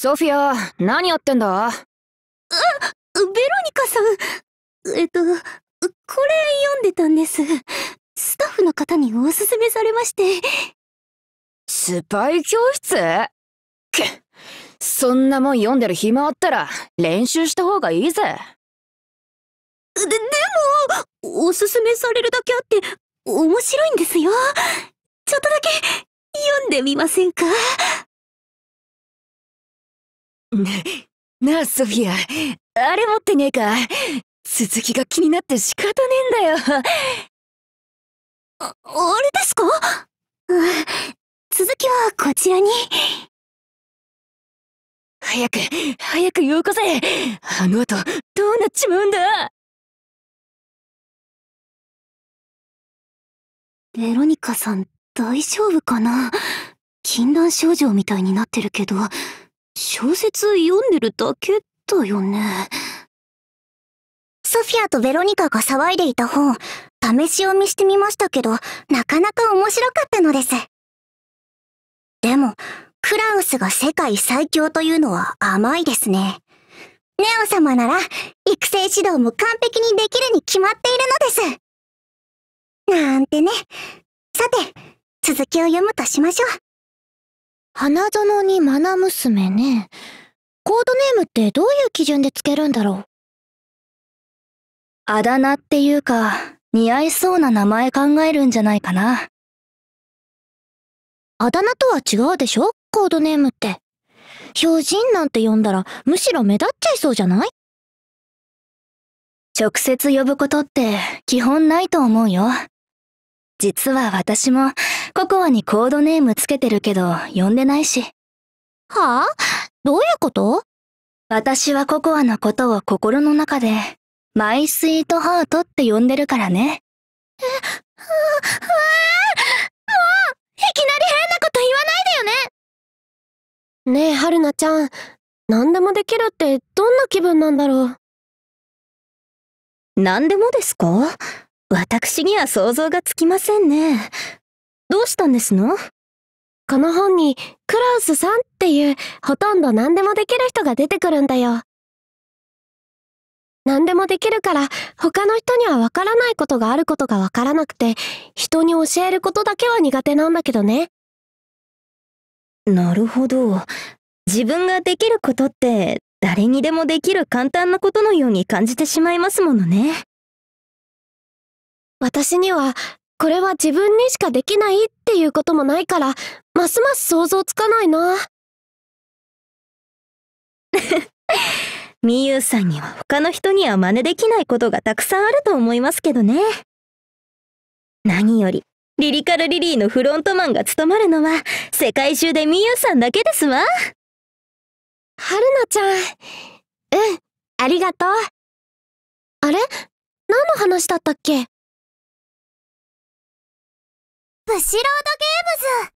ソフィア何やってんだあベロニカさんえっとこれ読んでたんですスタッフの方におすすめされましてスパイ教室くそんなもん読んでる暇あったら練習した方がいいぜででもおすすめされるだけあって面白いんですよちょっとだけ読んでみませんかなあ、ソフィア。あれ持ってねえか。続きが気になって仕方ねえんだよ。あ、あれですかうん。続きはこちらに。早く、早くよこせあの後、どうなっちまうんだベロニカさん、大丈夫かな禁断症状みたいになってるけど、小説読んでるだけだよね。ソフィアとベロニカが騒いでいた本、試し読みしてみましたけど、なかなか面白かったのです。でも、クラウスが世界最強というのは甘いですね。ネオ様なら、育成指導も完璧にできるに決まっているのです。なんてね。さて、続きを読むとしましょう。花園に愛娘ね。コードネームってどういう基準でつけるんだろうあだ名っていうか、似合いそうな名前考えるんじゃないかな。あだ名とは違うでしょコードネームって。標準なんて呼んだらむしろ目立っちゃいそうじゃない直接呼ぶことって基本ないと思うよ。実は私もココアにコードネームつけてるけど、呼んでないし。はあどういうこと私はココアのことを心の中で、マイスイートハートって呼んでるからね。え、う、うもう、いきなり変なこと言わないでよねねえ、はるなちゃん、何でもできるってどんな気分なんだろう何でもですか私には想像がつきませんね。どうしたんですのこの本にクラウスさんっていうほとんど何でもできる人が出てくるんだよ。何でもできるから他の人にはわからないことがあることがわからなくて人に教えることだけは苦手なんだけどね。なるほど。自分ができることって誰にでもできる簡単なことのように感じてしまいますものね。私にはこれは自分にしかできないっていうこともないから、ますます想像つかないな。みゆうさんには他の人には真似できないことがたくさんあると思いますけどね。何より、リリカルリリーのフロントマンが務まるのは、世界中でみゆうさんだけですわ。はるなちゃん。うん、ありがとう。あれ何の話だったっけプシロードゲームズ